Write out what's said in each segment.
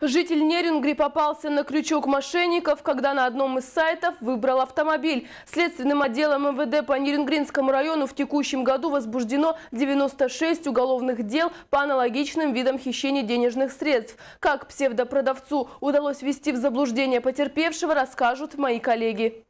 Житель Нерингри попался на крючок мошенников, когда на одном из сайтов выбрал автомобиль. Следственным отделом МВД по Нерингринскому району в текущем году возбуждено 96 уголовных дел по аналогичным видам хищения денежных средств. Как псевдопродавцу удалось ввести в заблуждение потерпевшего, расскажут мои коллеги.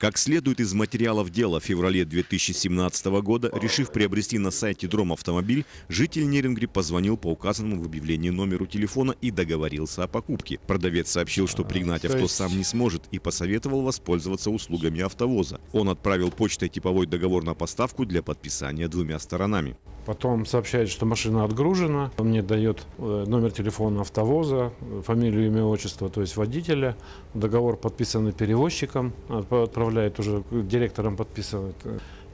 Как следует из материалов дела в феврале 2017 года, решив приобрести на сайте Дром автомобиль, житель Нерингри позвонил по указанному в объявлении номеру телефона и договорился о покупке. Продавец сообщил, что пригнать а, авто сам не сможет и посоветовал воспользоваться услугами автовоза. Он отправил почтой типовой договор на поставку для подписания двумя сторонами потом сообщает, что машина отгружена, он мне дает э, номер телефона автовоза, фамилию, имя, отчество, то есть водителя, договор подписан перевозчиком, э, отправляет уже директором подписывает.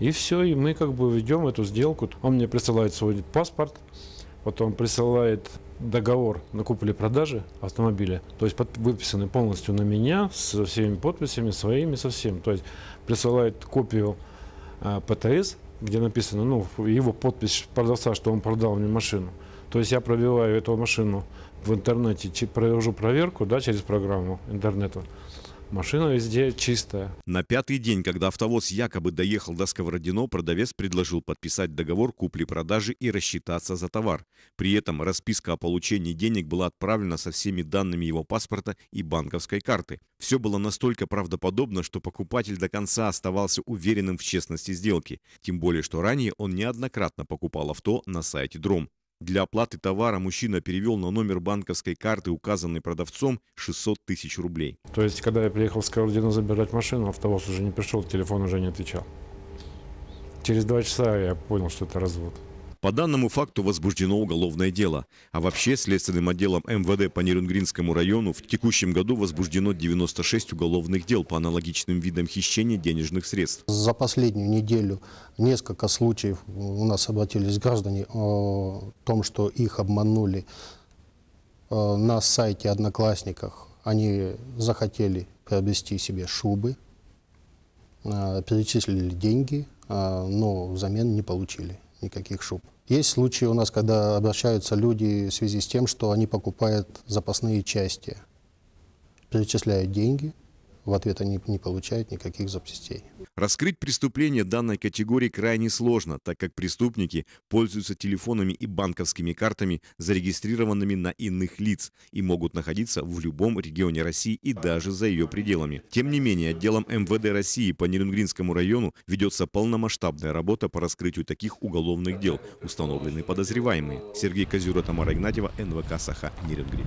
И все, и мы как бы ведем эту сделку. Он мне присылает свой паспорт, потом присылает договор на купли продаже автомобиля, то есть под, выписанный полностью на меня, со всеми подписями своими, со всем. То есть присылает копию э, ПТС, где написано, ну, его подпись продавца, что он продал мне машину. То есть я пробиваю эту машину в интернете, провожу проверку, да, через программу интернета. Машина везде чистая. На пятый день, когда автовоз якобы доехал до Сковородино, продавец предложил подписать договор купли-продажи и рассчитаться за товар. При этом расписка о получении денег была отправлена со всеми данными его паспорта и банковской карты. Все было настолько правдоподобно, что покупатель до конца оставался уверенным в честности сделки. Тем более, что ранее он неоднократно покупал авто на сайте Дром. Для оплаты товара мужчина перевел на номер банковской карты, указанный продавцом, 600 тысяч рублей. То есть, когда я приехал с Кардина забирать машину, автовоз уже не пришел, телефон уже не отвечал. Через два часа я понял, что это развод. По данному факту возбуждено уголовное дело. А вообще следственным отделом МВД по Нерюнгринскому району в текущем году возбуждено 96 уголовных дел по аналогичным видам хищения денежных средств. За последнюю неделю несколько случаев у нас обратились граждане о э, том, что их обманули э, на сайте Одноклассниках. Они захотели приобрести себе шубы, э, перечислили деньги, но взамен не получили никаких шуб. Есть случаи у нас, когда обращаются люди в связи с тем, что они покупают запасные части, перечисляют деньги – в ответ они не получают никаких запчастей. Раскрыть преступление данной категории крайне сложно, так как преступники пользуются телефонами и банковскими картами, зарегистрированными на иных лиц, и могут находиться в любом регионе России и даже за ее пределами. Тем не менее, отделом МВД России по Нерюнгринскому району ведется полномасштабная работа по раскрытию таких уголовных дел, установлены подозреваемые. Сергей Козюра, Тамара Игнатьева, НВК «Саха», Нерюнгрин.